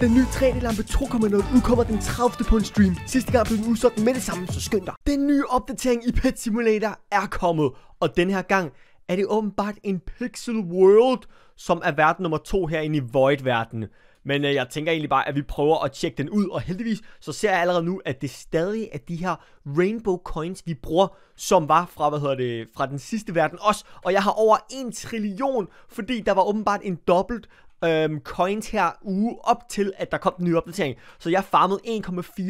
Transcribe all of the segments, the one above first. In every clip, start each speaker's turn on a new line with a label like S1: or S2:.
S1: Den nye 3D-lampe 2.0 udkommer den 30. på en stream. Sidste gang blev den udsolgt med det samme, så skynd dig. Den nye opdatering i Pet Simulator er kommet, og den her gang er det åbenbart en Pixel World, som er verden nummer 2 herinde i Void-verdenen. Men øh, jeg tænker egentlig bare, at vi prøver at tjekke den ud, og heldigvis så ser jeg allerede nu, at det stadig er de her Rainbow Coins, vi bruger, som var fra, hvad hedder det, fra den sidste verden også. Og jeg har over en trillion, fordi der var åbenbart en dobbelt øhm, coins her uge op til, at der kom den nye opdatering. Så jeg farmede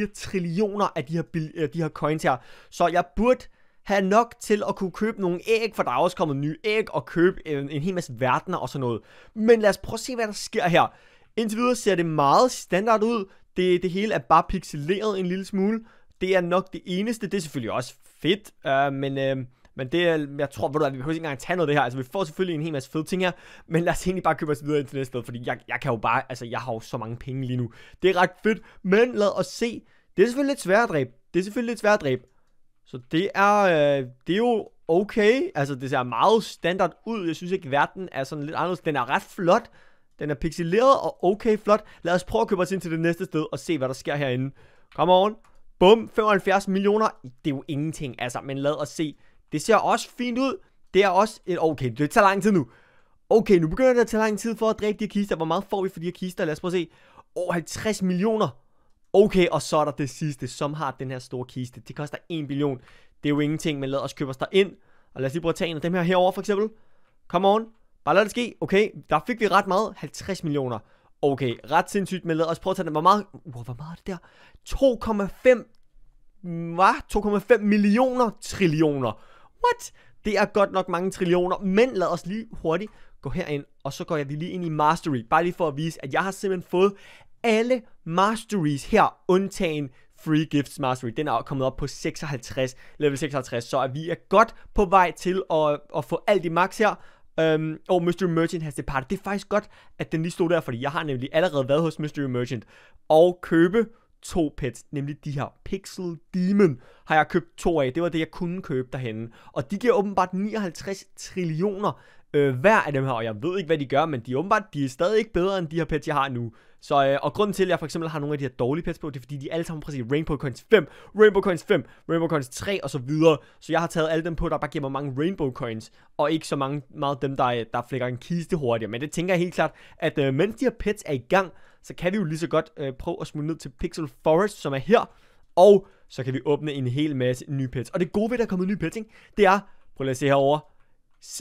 S1: 1,4 trillioner af de her, øh, de her coins her. Så jeg burde have nok til at kunne købe nogle æg, for der er også kommet nye æg, og købe en, øh, en hel masse verdener og sådan noget. Men lad os prøve at se, hvad der sker her. Indtil videre ser det meget standard ud. Det, det hele er bare pixeleret en lille smule. Det er nok det eneste. Det er selvfølgelig også fedt, øh, men... Øh, men det, er, jeg tror, ved du, at vi behøver ikke engang tage noget af det her. Altså, vi får selvfølgelig en hel masse fede ting her, men lad os egentlig bare købe os videre ind til næste sted, fordi jeg, jeg kan jo bare, altså, jeg har jo så mange penge lige nu. Det er ret fedt, men lad os se. Det er selvfølgelig lidt svært at dræbe. Det er selvfølgelig lidt svært at dræbe. Så det er, øh, det er jo okay. Altså, det ser meget standard ud. Jeg synes ikke, verden er sådan lidt anderledes. Den er ret flot. Den er pixeleret og okay flot. Lad os prøve at købe os ind til det næste sted og se, hvad der sker herinde. Kom on. Bum, 75 millioner. Det er jo ingenting, altså. Men lad os se. Det ser også fint ud. Det er også et... Okay, det tager lang tid nu. Okay, nu begynder det at tage lang tid for at dræbe de her kister. Hvor meget får vi for de her kister? Lad os prøve at se. Over oh, 50 millioner. Okay, og så er der det sidste, som har den her store kiste. Det koster 1 billion. Det er jo ingenting, men lad os købe os ind. Og lad os lige prøve at tage en af dem her herover for eksempel. Come on. Bare lad det ske. Okay, der fik vi ret meget. 50 millioner. Okay, ret sindssygt, men lad os prøve at tage den. Hvor meget? Uh, hvor meget er det der? 2,5... Hvad? 2,5 millioner trillioner. What? Det er godt nok mange trillioner, men lad os lige hurtigt gå herind, og så går jeg lige ind i Mastery, bare lige for at vise, at jeg har simpelthen fået alle Masteries her, undtagen Free Gifts Mastery. Den er kommet op på 56, level 56, så er vi er godt på vej til at, at få alt i max her. Um, og Mystery Merchant has departed. Det er faktisk godt, at den lige stod der, fordi jeg har nemlig allerede været hos Mystery Merchant og købe to pets, nemlig de her Pixel Demon, har jeg købt to af. Det var det, jeg kunne købe derhen. Og de giver åbenbart 59 trillioner øh, hver af dem her, og jeg ved ikke, hvad de gør, men de er åbenbart de er stadig ikke bedre end de her pets, jeg har nu. Så, øh, og grunden til, at jeg for eksempel har nogle af de her dårlige pets på, det er fordi, de alle sammen præcis Rainbow Coins 5, Rainbow Coins 5, Rainbow Coins 3 og så videre. Så jeg har taget alle dem på, der bare giver mig mange Rainbow Coins, og ikke så mange, meget dem, der, der flækker en kiste hurtigere. Men det tænker jeg helt klart, at øh, mens de her pets er i gang, så kan vi jo lige så godt øh, prøve at smule ned til Pixel Forest, som er her, og så kan vi åbne en hel masse nye pets. Og det gode ved, at der er kommet nye pets, ikke? det er, prøv lige at se herover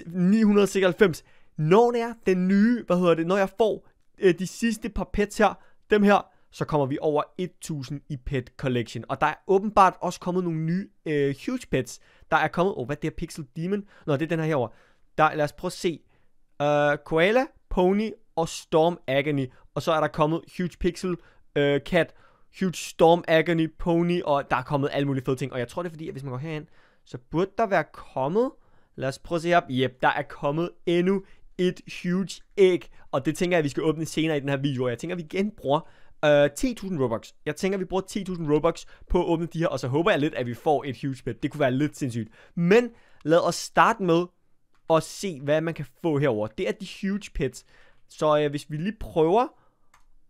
S1: 996. Når det er den nye, hvad hedder det, når jeg får øh, de sidste par pets her, dem her, så kommer vi over 1000 i pet collection. Og der er åbenbart også kommet nogle nye øh, huge pets. Der er kommet, åh, oh, hvad det er Pixel Demon? Nå, det er den her herover. Der, lad os prøve at se. Uh, Koala, Pony og Storm Agony og så er der kommet Huge Pixel, øh, Cat, Huge Storm Agony, Pony, og der er kommet alle mulige fede ting. Og jeg tror det er fordi, at hvis man går herind, så burde der være kommet, lad os prøve at se her, yep, der er kommet endnu et huge æg, og det tænker jeg, at vi skal åbne senere i den her video, jeg tænker, at vi igen bruger øh, 10.000 Robux. Jeg tænker, at vi bruger 10.000 Robux på at åbne de her, og så håber jeg lidt, at vi får et huge pet. Det kunne være lidt sindssygt. Men lad os starte med at se, hvad man kan få herover. Det er de huge pets. Så øh, hvis vi lige prøver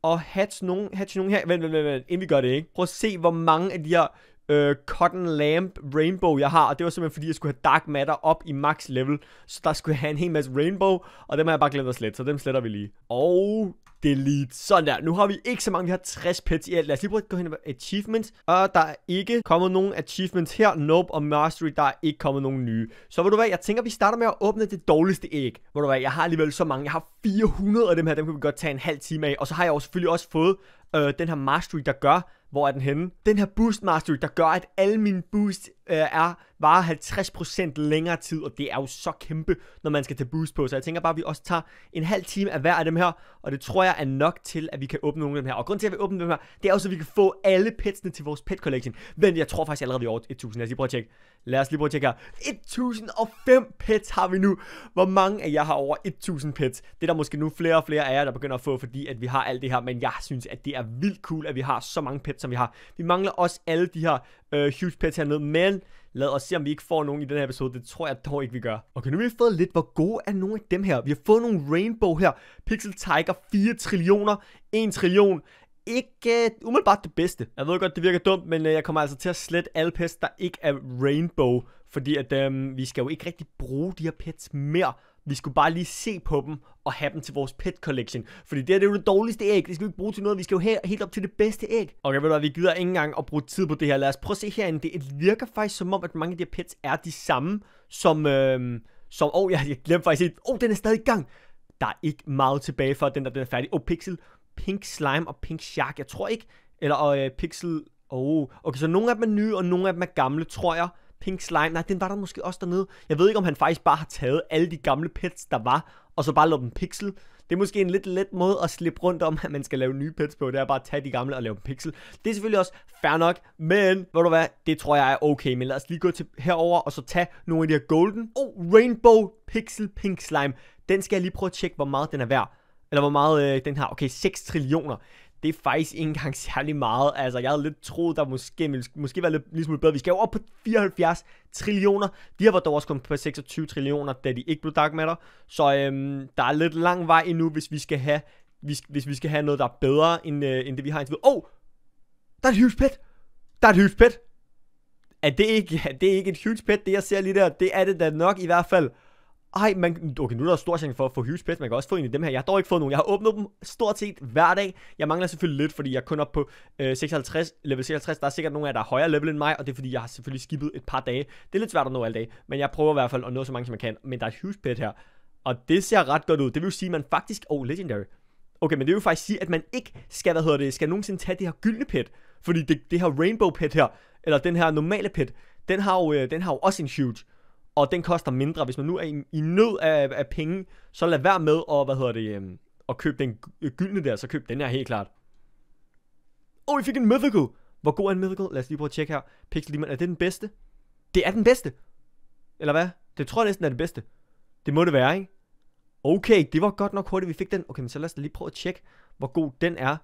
S1: og hatch nogen, hatch nogen her. Vent, vent, vent, vent, inden vi gør det, ikke? Prøv at se, hvor mange af de her øh, Cotton Lamp Rainbow, jeg har. Og det var simpelthen, fordi jeg skulle have Dark Matter op i max level. Så der skulle jeg have en hel masse Rainbow, og dem har jeg bare glemt at slette, så dem sletter vi lige. Og delete. Sådan der. Nu har vi ikke så mange. Vi har 60 pets i alt. Lad os lige prøve at gå hen og achievements. Og der er ikke kommet nogen achievements her. Nope. Og mastery, der er ikke kommet nogen nye. Så vil du være, jeg tænker, vi starter med at åbne det dårligste æg. Hvor du være, jeg har alligevel så mange. Jeg har 400 af dem her. Dem kan vi godt tage en halv time af. Og så har jeg også selvfølgelig også fået øh, den her mastery, der gør, hvor er den henne? Den her boost mastery, der gør, at alle mine boost øh, er varer 50% længere tid, og det er jo så kæmpe, når man skal tage boost på. Så jeg tænker bare, at vi også tager en halv time af hver af dem her, og det tror jeg er nok til, at vi kan åbne nogle af dem her. Og grund til, at vi åbner dem her, det er også, at vi kan få alle petsene til vores pet collection. Men jeg tror faktisk allerede, vi er over 1000. Lad os lige prøve at tjekke. Lad os lige prøve at tjekke her. 1005 pets har vi nu. Hvor mange af jer har over 1000 pets? Det er der måske nu flere og flere af jer, der begynder at få, fordi at vi har alt det her. Men jeg synes, at det er vildt cool, at vi har så mange pets, som vi har. Vi mangler også alle de her øh, huge pets hernede, men Lad os se, om vi ikke får nogen i den her episode. Det tror jeg dog ikke, vi gør. Okay, nu har vi fået lidt, hvor gode er nogle af dem her. Vi har fået nogle Rainbow her. Pixel Tiger 4 trillioner, 1 trillion, ikke uh, umiddelbart det bedste. Jeg ved godt, det virker dumt, men uh, jeg kommer altså til at slette alle pets, der ikke er rainbow. Fordi at um, vi skal jo ikke rigtig bruge de her pets mere. Vi skulle bare lige se på dem og have dem til vores pet collection. Fordi det, her, det er jo det dårligste æg. Det skal vi ikke bruge til noget. Vi skal jo have helt op til det bedste æg. Okay, ved du hvad, vi gider ikke engang at bruge tid på det her. Lad os prøve at se herinde. Det virker faktisk som om, at mange af de her pets er de samme som... Øh, som, åh, oh, jeg, jeg glemte faktisk åh, oh, den er stadig i gang. Der er ikke meget tilbage for, at den der den er færdig. Åh, oh, Pixel, Pink Slime og Pink Shark. Jeg tror ikke, eller og, øh, Pixel... Oh. Okay, så nogle af dem er nye, og nogle af dem er gamle, tror jeg. Pink Slime, nej, den var der måske også dernede. Jeg ved ikke, om han faktisk bare har taget alle de gamle pets, der var, og så bare lavet dem pixel. Det er måske en lidt let måde at slippe rundt om, at man skal lave nye pets på. Det er bare at tage de gamle og lave dem pixel. Det er selvfølgelig også fair nok, men ved du hvad, det tror jeg er okay. Men lad os lige gå til herover og så tage nogle af de her golden. Oh, Rainbow Pixel Pink Slime. Den skal jeg lige prøve at tjekke, hvor meget den er værd. Eller hvor meget øh, den har. Okay, 6 trillioner. Det er faktisk ikke engang særlig meget. Altså, jeg havde lidt troet, der måske, måske var lidt, lidt bedre. Vi skal jo op på 74 trillioner. De har været dog også kommet på 26 trillioner, da de ikke blev dark matter. Så øhm, der er lidt lang vej endnu, hvis vi skal have, hvis, hvis vi skal have noget, der er bedre, end, øh, end det vi har indtil videre. Åh! Oh, der er et huge pet! Der er et huge pet! Er det ikke, er det ikke et huge pet, det jeg ser lige der? Det er det da nok i hvert fald ej, man, okay, nu er der stor chance for at få huge pets, man kan også få en i dem her. Jeg har dog ikke fået nogen. Jeg har åbnet dem stort set hver dag. Jeg mangler selvfølgelig lidt, fordi jeg er kun op på øh, 56, level 56. Der er sikkert nogle af jer, der er højere level end mig, og det er fordi, jeg har selvfølgelig skippet et par dage. Det er lidt svært at nå alle dage, men jeg prøver i hvert fald at nå så mange, som jeg kan. Men der er et huge pet her, og det ser ret godt ud. Det vil jo sige, at man faktisk... Oh, legendary. Okay, men det vil jo faktisk sige, at man ikke skal, hvad hedder det, skal nogensinde tage det her gyldne pet. Fordi det, det her rainbow pet her, eller den her normale pet, den har jo, øh, den har jo også en huge og den koster mindre. Hvis man nu er i, i nød af, af penge, så lad være med at, hvad hedder det, øh, at købe den øh, gyldne der, så køb den her helt klart. Åh, oh, vi fik en Mythical! Hvor god er en Mythical? Lad os lige prøve at tjekke her. Pixel Demon, er det den bedste? Det er den bedste! Eller hvad? Det tror jeg næsten er det bedste. Det må det være, ikke? Okay, det var godt nok hurtigt, vi fik den. Okay, men så lad os da lige prøve at tjekke, hvor god den er.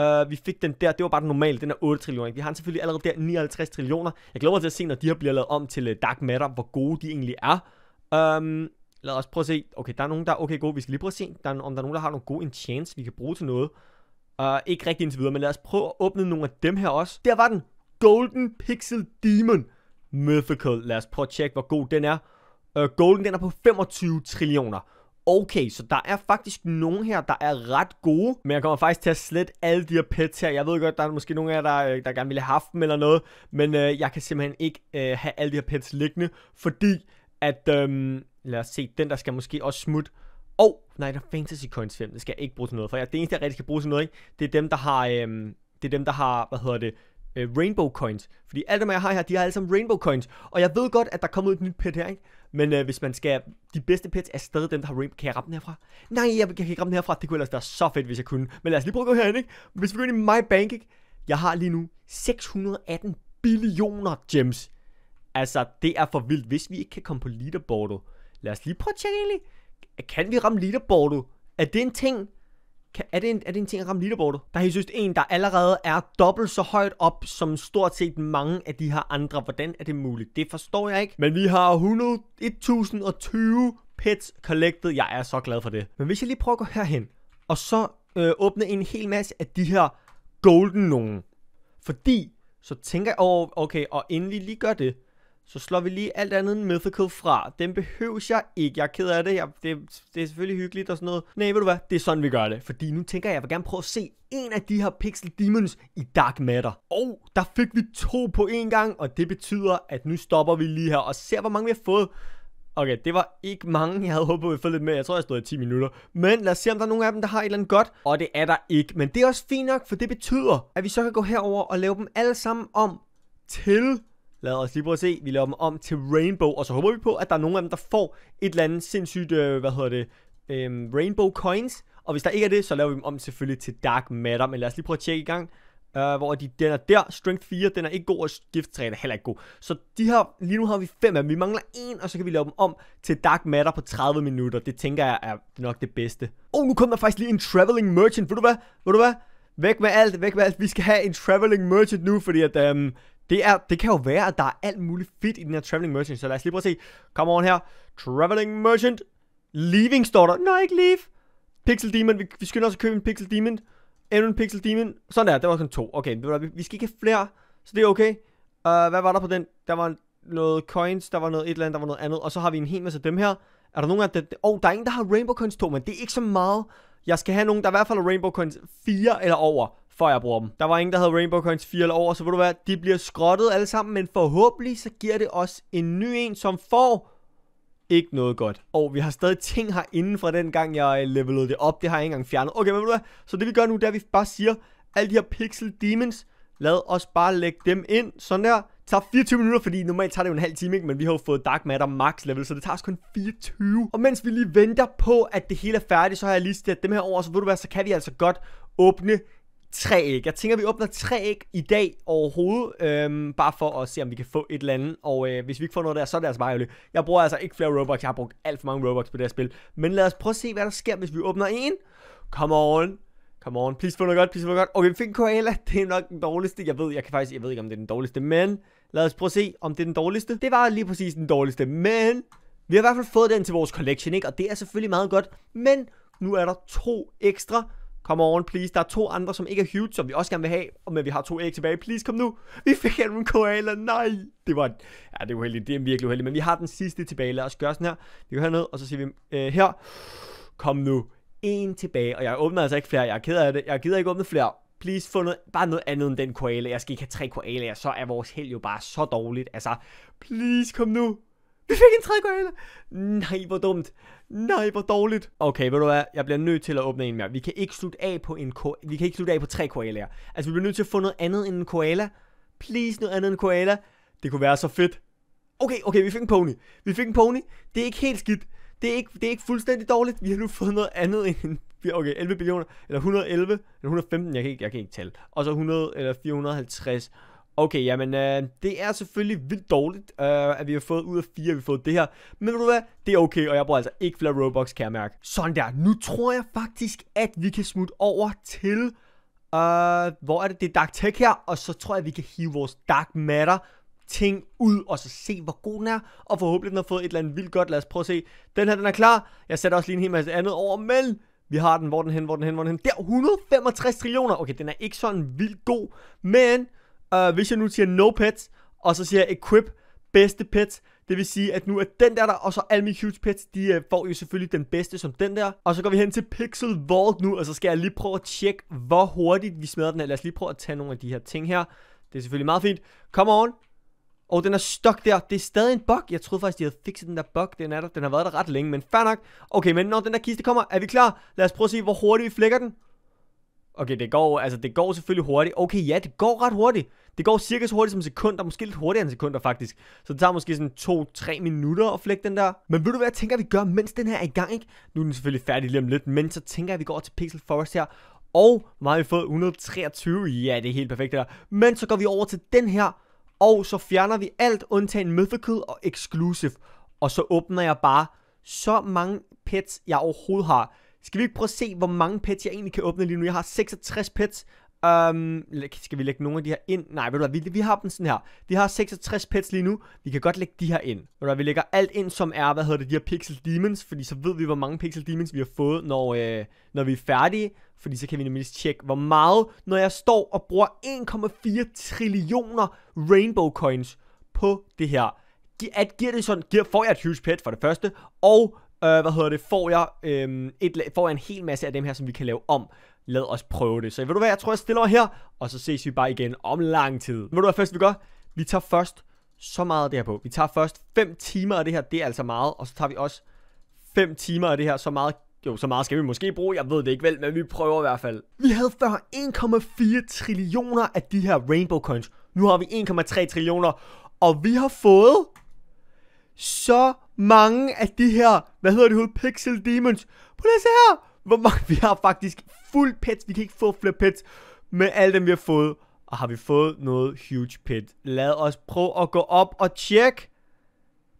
S1: Uh, vi fik den der, det var bare den normale, den er 8 trillioner. Vi har den selvfølgelig allerede der 59 trillioner. Jeg glæder mig til at se, når de her bliver lavet om til uh, Dark Matter, hvor gode de egentlig er. Um, lad os prøve at se. Okay, der er nogen, der er okay gode. Vi skal lige prøve at se, der er, om der er nogen, der har nogle gode enchants, vi kan bruge til noget. Uh, ikke rigtig indtil videre, men lad os prøve at åbne nogle af dem her også. Der var den. Golden Pixel Demon. Mythical. Lad os prøve at tjekke, hvor god den er. Uh, golden, den er på 25 trillioner okay, så der er faktisk nogen her, der er ret gode. Men jeg kommer faktisk til at slette alle de her pets her. Jeg ved godt, der er måske nogen af jer, der, øh, der gerne ville have dem eller noget. Men øh, jeg kan simpelthen ikke øh, have alle de her pets liggende, fordi at... Øh, lad os se, den der skal måske også smutte. Og, oh, nej, der er Fantasy Coins 5, det skal jeg ikke bruge til noget, for jeg, det eneste, jeg rigtig skal bruge til noget, ikke, det er dem, der har, Øh, det er dem, der har, hvad hedder det, øh, Rainbow Coins. Fordi alt dem, jeg har her, de har alle sammen Rainbow Coins. Og jeg ved godt, at der kommer et nyt pet her, ikke? Men øh, hvis man skal... De bedste pets er stadig dem, der har Rainbow... Kan jeg ramme den herfra? Nej, jeg kan ikke ramme den herfra. Det kunne ellers være så fedt, hvis jeg kunne. Men lad os lige prøve at gå herhen, ikke? Hvis vi går ind i My Bank, ikke? Jeg har lige nu 618 billioner gems. Altså, det er for vildt, hvis vi ikke kan komme på leaderboardet. Lad os lige prøve at tjekke egentlig. Kan vi ramme leaderboardet? Er det en ting? Kan, er, det en, er det en ting at ramme leaderboardet? Der er helt synes en, der allerede er dobbelt så højt op, som stort set mange af de her andre. Hvordan er det muligt? Det forstår jeg ikke. Men vi har 100, 1020 pets collected. Jeg er så glad for det. Men hvis jeg lige prøver at gå herhen, og så øh, åbne en hel masse af de her golden nogen. Fordi, så tænker jeg, over, okay, og endelig lige gør det så slår vi lige alt andet end Mythical fra. Den behøves jeg ikke. Jeg er ked af det. Jeg, det, det er selvfølgelig hyggeligt og sådan noget. Nej, ved du hvad? Det er sådan, vi gør det. Fordi nu tænker jeg, jeg vil gerne prøve at se en af de her Pixel Demons i Dark Matter. Og der fik vi to på en gang, og det betyder, at nu stopper vi lige her og ser, hvor mange vi har fået. Okay, det var ikke mange, jeg havde håbet at vi få lidt mere. Jeg tror, jeg stod i 10 minutter. Men lad os se, om der er nogen af dem, der har et eller andet godt. Og det er der ikke. Men det er også fint nok, for det betyder, at vi så kan gå herover og lave dem alle sammen om til Lad os lige prøve at se. Vi laver dem om til Rainbow, og så håber vi på, at der er nogen af dem, der får et eller andet sindssygt, øh, hvad hedder det, øh, Rainbow Coins. Og hvis der ikke er det, så laver vi dem om selvfølgelig til Dark Matter. Men lad os lige prøve at tjekke i gang. øh, hvor de, den er der, Strength 4, den er ikke god, og Gift 3 er heller ikke god. Så de her, lige nu har vi fem af dem, vi mangler en, og så kan vi lave dem om til Dark Matter på 30 minutter. Det tænker jeg er nok det bedste. Oh, nu kommer der faktisk lige en Traveling Merchant, ved du hvad? Ved du hvad? Væk med alt, væk med alt. Vi skal have en Traveling Merchant nu, fordi at øhm, det, er, det kan jo være, at der er alt muligt fedt i den her Traveling Merchant, så lad os lige prøve at se. Kom over her. Traveling Merchant. Leaving står der. Nej, ikke leave. Pixel Demon. Vi, vi skynder os at købe en Pixel Demon. Endnu en Pixel Demon. Sådan der, det var kun to. Okay, vi vi skal ikke have flere, så det er okay. Uh, hvad var der på den? Der var noget coins, der var noget et eller andet, der var noget andet. Og så har vi en hel masse af dem her. Er der nogen af dem? Åh, oh, der er ingen, der har Rainbow Coins 2, men det er ikke så meget. Jeg skal have nogen, der i hvert fald er Rainbow Coins 4 eller over før jeg bruger dem. Der var ingen, der havde Rainbow Coins 4 eller over, så ved du hvad, de bliver skrottet alle sammen, men forhåbentlig så giver det os en ny en, som får ikke noget godt. Og vi har stadig ting herinde fra den gang, jeg øh, levelede det op. Det har jeg ikke engang fjernet. Okay, men ved du hvad? Så det vi gør nu, det er, at vi bare siger, alle de her pixel demons, lad os bare lægge dem ind. Sådan der. Det tager 24 minutter, fordi normalt tager det jo en halv time, ikke? men vi har jo fået Dark Matter max level, så det tager os kun 24. Og mens vi lige venter på, at det hele er færdigt, så har jeg lige stillet dem her over, så ved du hvad, så kan vi altså godt åbne tre æg. Jeg tænker, vi åbner tre æg i dag overhovedet, øhm, bare for at se, om vi kan få et eller andet. Og øh, hvis vi ikke får noget der, så er det altså bare ærgerligt. Jeg bruger altså ikke flere Robux. Jeg har brugt alt for mange Robux på det her spil. Men lad os prøve at se, hvad der sker, hvis vi åbner en. Come on. Come on. Please få noget godt, please få noget godt. Okay, vi fik en koala. Det er nok den dårligste. Jeg ved, jeg kan faktisk, jeg ved ikke, om det er den dårligste, men lad os prøve at se, om det er den dårligste. Det var lige præcis den dårligste, men vi har i hvert fald fået den til vores collection, ikke? Og det er selvfølgelig meget godt, men nu er der to ekstra. Come on, please. Der er to andre, som ikke er huge, som vi også gerne vil have. Men vi har to æg tilbage. Please, kom nu. Vi fik en koala. Nej. Det var... Ja, det er uheldigt. Det er virkelig uheldigt. Men vi har den sidste tilbage. Lad os gøre sådan her. Vi går herned, og så siger vi øh, her. Kom nu. En tilbage. Og jeg åbner altså ikke flere. Jeg er ked af det. Jeg gider ikke åbne flere. Please, få noget, bare noget andet end den koala. Jeg skal ikke have tre koalaer. Så er vores held jo bare så dårligt. Altså, please, kom nu. Vi fik en tredje koala. Nej, hvor dumt. Nej, hvor dårligt. Okay, ved du hvad? Jeg bliver nødt til at åbne en mere. Vi kan ikke slutte af på en ko Vi kan ikke slutte af på tre koalaer. Altså, vi bliver nødt til at få noget andet end en koala. Please, noget andet end en koala. Det kunne være så fedt. Okay, okay, vi fik en pony. Vi fik en pony. Det er ikke helt skidt. Det er ikke, det er ikke fuldstændig dårligt. Vi har nu fået noget andet end en okay, 11 billioner, eller 111, eller 115, jeg kan ikke, jeg kan ikke tælle. Og så 100, eller 450, Okay, jamen, øh, det er selvfølgelig vildt dårligt, øh, at vi har fået ud af fire, at vi har fået det her. Men ved du hvad? Det er okay, og jeg bruger altså ikke flere Robux, kan jeg mærke. Sådan der. Nu tror jeg faktisk, at vi kan smutte over til... Øh, hvor er det? Det er Dark Tech her, og så tror jeg, at vi kan hive vores Dark Matter ting ud, og så se, hvor god den er, og forhåbentlig den har fået et eller andet vildt godt. Lad os prøve at se. Den her, den er klar. Jeg sætter også lige en hel masse andet over, men vi har den. Hvor den hen? Hvor den hen? Hvor den hen? Der! 165 trillioner! Okay, den er ikke sådan vildt god, men uh, hvis jeg nu siger no pets, og så siger jeg equip bedste pets, det vil sige, at nu er den der der, og så alle mine huge pets, de uh, får jo selvfølgelig den bedste som den der. Og så går vi hen til Pixel Vault nu, og så skal jeg lige prøve at tjekke, hvor hurtigt vi smeder den her. Lad os lige prøve at tage nogle af de her ting her. Det er selvfølgelig meget fint. Come on. Og oh, den er stuck der. Det er stadig en bug. Jeg troede faktisk, de havde fikset den der bug. Den er der. Den har været der ret længe, men fair nok. Okay, men når den der kiste kommer, er vi klar? Lad os prøve at se, hvor hurtigt vi flækker den. Okay, det går, altså det går selvfølgelig hurtigt. Okay, ja, det går ret hurtigt. Det går cirka så hurtigt som sekunder, måske lidt hurtigere end sekunder faktisk. Så det tager måske sådan 2-3 minutter at flække den der. Men ved du hvad, jeg tænker, at vi gør, mens den her er i gang, ikke? Nu er den selvfølgelig færdig lige om lidt, men så tænker jeg, at vi går til Pixel Forest her. Og meget har vi fået 123? Ja, det er helt perfekt der. Men så går vi over til den her, og så fjerner vi alt undtagen Mythical og Exclusive. Og så åbner jeg bare så mange pets, jeg overhovedet har. Skal vi ikke prøve at se, hvor mange pets jeg egentlig kan åbne lige nu? Jeg har 66 pets. Um, skal vi lægge nogle af de her ind? Nej, ved du hvad, vi, vi har dem sådan her. Vi har 66 pets lige nu. Vi kan godt lægge de her ind. Ved du hvad, vi lægger alt ind, som er, hvad hedder det, de her pixel demons. Fordi så ved vi, hvor mange pixel demons vi har fået, når, øh, når vi er færdige. Fordi så kan vi nemlig tjekke, hvor meget, når jeg står og bruger 1,4 trillioner rainbow coins på det her. giver det sådan, giver, får jeg et huge pet for det første, og øh, hvad hedder det, får jeg, øh, et, får jeg en hel masse af dem her, som vi kan lave om. Lad os prøve det. Så ved du hvad, jeg tror, jeg stiller mig her, og så ses vi bare igen om lang tid. Ved du hvad først vi gør? Vi tager først så meget af det her på. Vi tager først 5 timer af det her, det er altså meget, og så tager vi også 5 timer af det her, så meget jo, så meget skal vi måske bruge, jeg ved det ikke vel, men vi prøver i hvert fald. Vi havde før 1,4 trillioner af de her rainbow coins. Nu har vi 1,3 trillioner, og vi har fået så mange af de her, hvad hedder det hoved, Pixel Demons. Prøv at se her, hvor mange vi har faktisk fuld pets. Vi kan ikke få flere pets med alle dem, vi har fået. Og har vi fået noget huge pet? Lad os prøve at gå op og tjekke.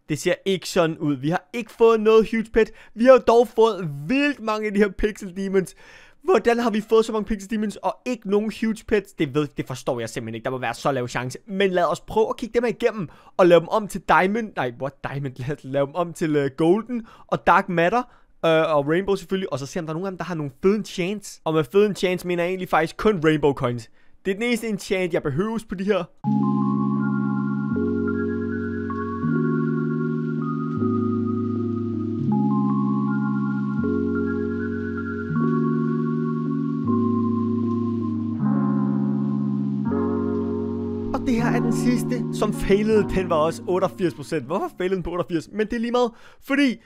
S1: Det ser ikke sådan ud. Vi har ikke fået noget huge pet. Vi har dog fået vildt mange af de her Pixel Demons. Hvordan har vi fået så mange Pixie Demons og ikke nogen huge pets? Det ved det forstår jeg simpelthen ikke. Der må være så lav chance. Men lad os prøve at kigge dem igennem og lave dem om til Diamond. Nej, what Diamond? Lad os lave dem om til uh, Golden og Dark Matter. Uh, og Rainbow selvfølgelig, og så se om der er nogen af dem, der har nogle fede chance. Og med fede chance mener jeg egentlig faktisk kun Rainbow Coins. Det er den eneste enchant, jeg behøves på de her. det her er den sidste, som failede. Den var også 88%. Hvorfor failede den på 88? Men det er lige meget, fordi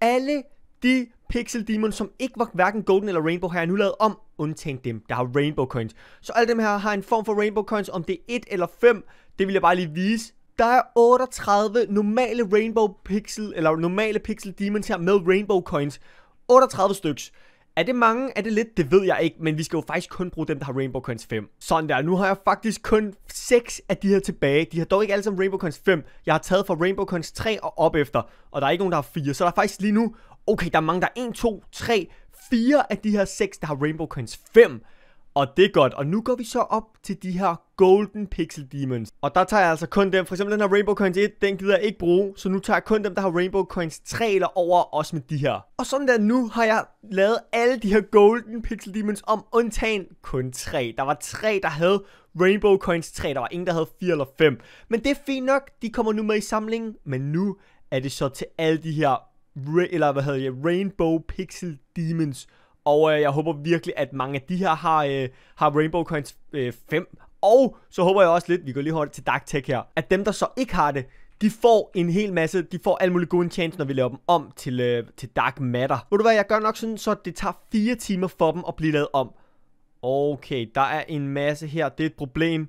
S1: alle de pixel demons, som ikke var hverken golden eller rainbow, har jeg nu lavet om, undtagen dem, der har rainbow coins. Så alle dem her har en form for rainbow coins, om det er 1 eller 5, det vil jeg bare lige vise. Der er 38 normale rainbow pixel, eller normale pixel demons her med rainbow coins. 38 stykker. Er det mange? Er det lidt? Det ved jeg ikke, men vi skal jo faktisk kun bruge dem, der har Rainbow Coins 5. Sådan der, nu har jeg faktisk kun 6 af de her tilbage. De har dog ikke alle sammen Rainbow Coins 5. Jeg har taget fra Rainbow Coins 3 og op efter, og der er ikke nogen, der har 4. Så der er faktisk lige nu, okay, der er mange, der er 1, 2, 3, 4 af de her 6, der har Rainbow Coins 5. Og det er godt, og nu går vi så op til de her Golden Pixel Demons. Og der tager jeg altså kun dem, for eksempel den her Rainbow Coins 1, den gider jeg ikke bruge, så nu tager jeg kun dem, der har Rainbow Coins 3 eller over, også med de her. Og sådan der, nu har jeg lavet alle de her Golden Pixel Demons om undtagen kun 3. Der var 3, der havde Rainbow Coins 3, der var ingen, der havde 4 eller 5. Men det er fint nok, de kommer nu med i samlingen, men nu er det så til alle de her, eller hvad hedder jeg, Rainbow Pixel Demons, og øh, jeg håber virkelig, at mange af de her har, øh, har Rainbow Coins øh, 5. Og så håber jeg også lidt, vi går lige hurtigt til Dark Tech her, at dem, der så ikke har det, de får en hel masse, de får alle mulige gode chance, når vi laver dem om til, øh, til Dark Matter. Ved du hvad, jeg gør nok sådan, så det tager 4 timer for dem at blive lavet om. Okay, der er en masse her, det er et problem.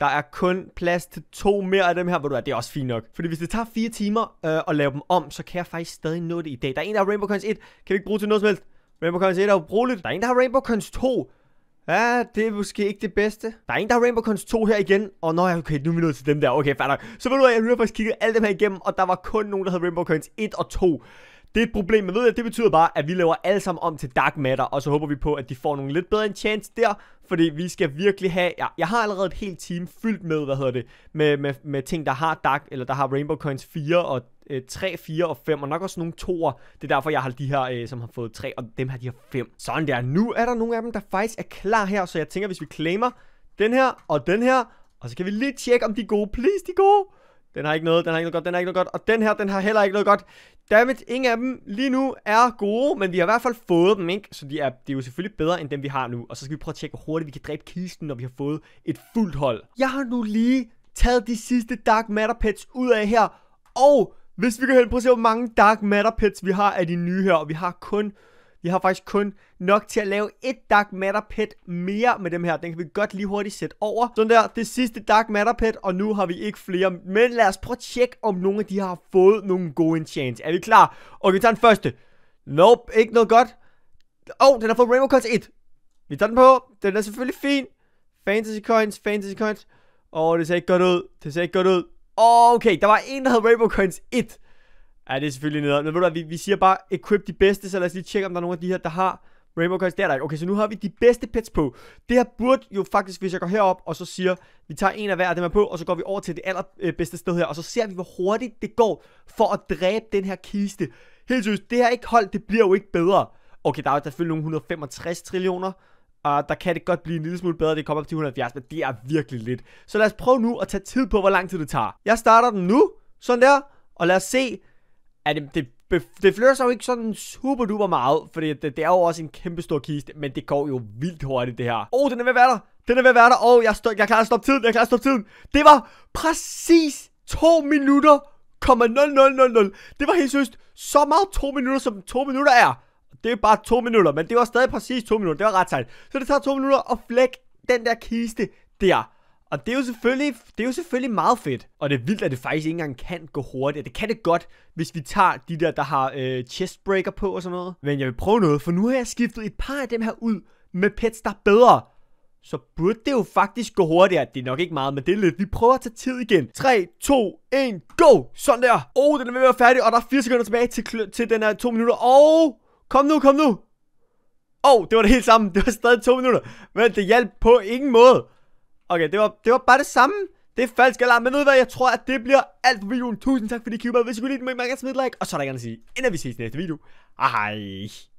S1: Der er kun plads til to mere af dem her, hvor du er, det er også fint nok. Fordi hvis det tager 4 timer øh, at lave dem om, så kan jeg faktisk stadig nå det i dag. Der er en, der er Rainbow Coins 1, kan vi ikke bruge til noget som helst? Rainbow Coins 1 er ubrugeligt. Der er en, der har Rainbow Coins 2. Ja, det er måske ikke det bedste. Der er en, der har Rainbow Coins 2 her igen. Og nå jeg okay, nu er vi nået til dem der. Okay, fair nok. Så ved du hvad, jeg har faktisk kigget alle dem her igennem, og der var kun nogen, der havde Rainbow Coins 1 og 2. Det er et problem, men ved jeg, det betyder bare, at vi laver alle sammen om til Dark Matter, og så håber vi på, at de får nogle lidt bedre en chance der, fordi vi skal virkelig have, ja, jeg har allerede et helt team fyldt med, hvad hedder det, med, med, med ting, der har Dark, eller der har Rainbow Coins 4 og øh, 3, 4 og 5, og nok også nogle toer. Det er derfor, jeg har de her, øh, som har fået 3, og dem har de har 5. Sådan der, nu er der nogle af dem, der faktisk er klar her, så jeg tænker, hvis vi claimer den her og den her, og så kan vi lige tjekke, om de er gode. Please, de er gode. Den har ikke noget, den har ikke noget godt, den har ikke noget godt. Og den her, den har heller ikke noget godt. Dammit, ingen af dem lige nu er gode, men vi har i hvert fald fået dem, ikke? Så de er, det er jo selvfølgelig bedre end dem, vi har nu. Og så skal vi prøve at tjekke, hvor hurtigt vi kan dræbe kisten, når vi har fået et fuldt hold. Jeg har nu lige taget de sidste Dark Matter Pets ud af her, og hvis vi kan hen, prøve at se, hvor mange Dark Matter Pets vi har af de nye her, og vi har kun jeg har faktisk kun nok til at lave et Dark Matter Pet mere med dem her. Den kan vi godt lige hurtigt sætte over. Sådan der, det sidste Dark Matter Pet, og nu har vi ikke flere. Men lad os prøve at tjekke, om nogle af de har fået nogle gode enchants. Er vi klar? Okay, vi tager den første. Nope, ikke noget godt. Åh, oh, den har fået Rainbow Coins 1. Vi tager den på. Den er selvfølgelig fin. Fantasy Coins, Fantasy Coins. Åh, oh, det ser ikke godt ud. Det ser ikke godt ud. Okay, der var en, der havde Rainbow Coins 1. Ja, det er selvfølgelig nederen. Men ved du hvad, vi, vi siger bare, equip de bedste, så lad os lige tjekke, om der er nogen af de her, der har Rainbow Coins. Det er der ikke. Okay, så nu har vi de bedste pets på. Det her burde jo faktisk, hvis jeg går herop og så siger, vi tager en af hver af dem her på, og så går vi over til det allerbedste øh, sted her, og så ser vi, hvor hurtigt det går for at dræbe den her kiste. Helt seriøst, det her ikke hold, det bliver jo ikke bedre. Okay, der er jo selvfølgelig nogle 165 trillioner, og ah, der kan det godt blive en lille smule bedre, det kommer op til 170, men det er virkelig lidt. Så lad os prøve nu at tage tid på, hvor lang tid det tager. Jeg starter den nu, sådan der, og lad os se, at det, det, det flytter sig jo ikke sådan super duper meget, fordi det, det er jo også en kæmpe stor kiste, men det går jo vildt hurtigt det her. Åh, oh, den er ved at være der. Den er ved at være der. Åh, oh, jeg, jeg klarer at stoppe tiden. Jeg klarer at stoppe tiden. Det var præcis 2 minutter, 0000. Det var helt søst. så meget 2 minutter, som 2 minutter er. Det er bare 2 minutter, men det var stadig præcis 2 minutter. Det var ret sejt. Så det tager 2 minutter at flække den der kiste der. Og det er, jo selvfølgelig, det er jo selvfølgelig meget fedt. Og det er vildt, at det faktisk ikke engang kan gå hurtigt. Det kan det godt, hvis vi tager de der, der har øh, chestbreaker på og sådan noget. Men jeg vil prøve noget, for nu har jeg skiftet et par af dem her ud med pets, der er bedre. Så burde det jo faktisk gå hurtigere. Det er nok ikke meget, men det er lidt. Vi prøver at tage tid igen. 3, 2, 1, go! Sådan der. Oh, den er ved at være færdig, og der er 4 sekunder tilbage til, til den her 2 minutter. Åh, oh, kom nu, kom nu. Åh, oh, det var det helt samme. Det var stadig 2 minutter. Men det hjalp på ingen måde. Okay, det var, det var bare det samme. Det er falsk alarm, men ved hvad, jeg tror, at det bliver alt for videoen. Tusind tak, fordi I kiggede med. Hvis I kunne lide den, må I gerne smide et like. Og så er der gerne at sige, inden vi ses i næste video. Hej.